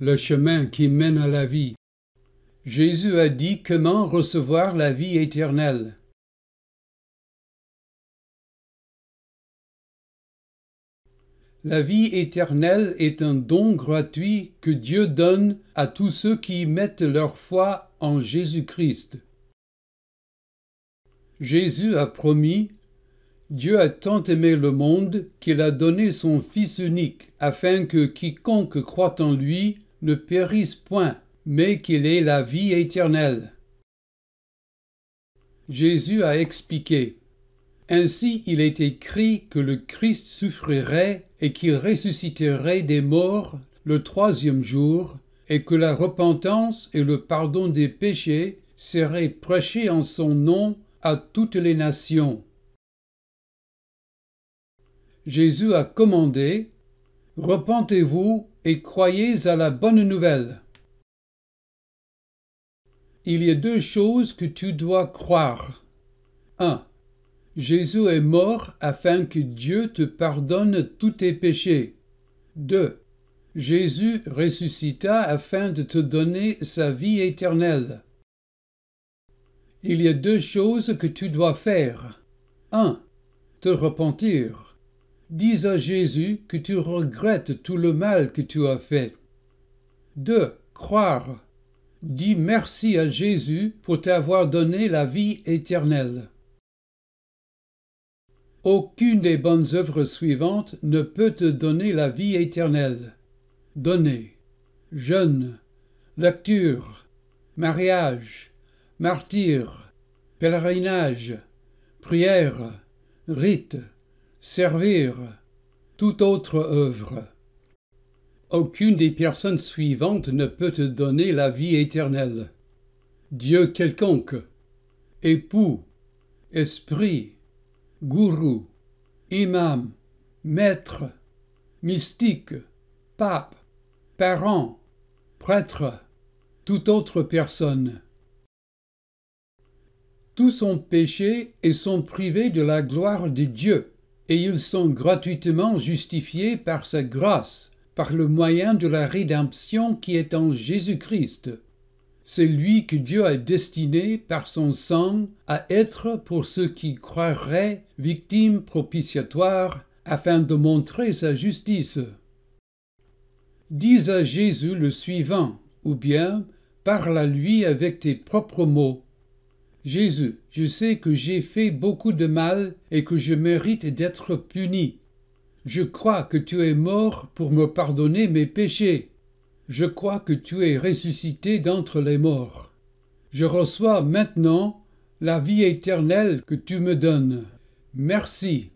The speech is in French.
le chemin qui mène à la vie. Jésus a dit comment recevoir la vie éternelle. La vie éternelle est un don gratuit que Dieu donne à tous ceux qui mettent leur foi en Jésus-Christ. Jésus a promis Dieu a tant aimé le monde qu'il a donné son Fils unique, afin que quiconque croit en lui ne périsse point, mais qu'il ait la vie éternelle. Jésus a expliqué. Ainsi il est écrit que le Christ souffrirait et qu'il ressusciterait des morts le troisième jour, et que la repentance et le pardon des péchés seraient prêchés en son nom à toutes les nations Jésus a commandé Repentez-vous et croyez à la bonne nouvelle. Il y a deux choses que tu dois croire. 1. Jésus est mort afin que Dieu te pardonne tous tes péchés. 2. Jésus ressuscita afin de te donner sa vie éternelle. Il y a deux choses que tu dois faire. 1. Te repentir. Dis à Jésus que tu regrettes tout le mal que tu as fait. 2. Croire. Dis merci à Jésus pour t'avoir donné la vie éternelle. Aucune des bonnes œuvres suivantes ne peut te donner la vie éternelle. Donner, jeûne, lecture, mariage, martyr, pèlerinage, prière, rite, servir toute autre œuvre. Aucune des personnes suivantes ne peut te donner la vie éternelle. Dieu quelconque, époux, esprit, gourou, imam, maître, mystique, pape, parent, prêtre, toute autre personne. Tous sont péchés et sont privés de la gloire de Dieu et ils sont gratuitement justifiés par sa grâce, par le moyen de la rédemption qui est en Jésus-Christ. C'est lui que Dieu a destiné par son sang à être pour ceux qui croiraient victime propitiatoire afin de montrer sa justice. Dis à Jésus le suivant, ou bien parle à lui avec tes propres mots, Jésus, je sais que j'ai fait beaucoup de mal et que je mérite d'être puni. Je crois que tu es mort pour me pardonner mes péchés. Je crois que tu es ressuscité d'entre les morts. Je reçois maintenant la vie éternelle que tu me donnes. Merci.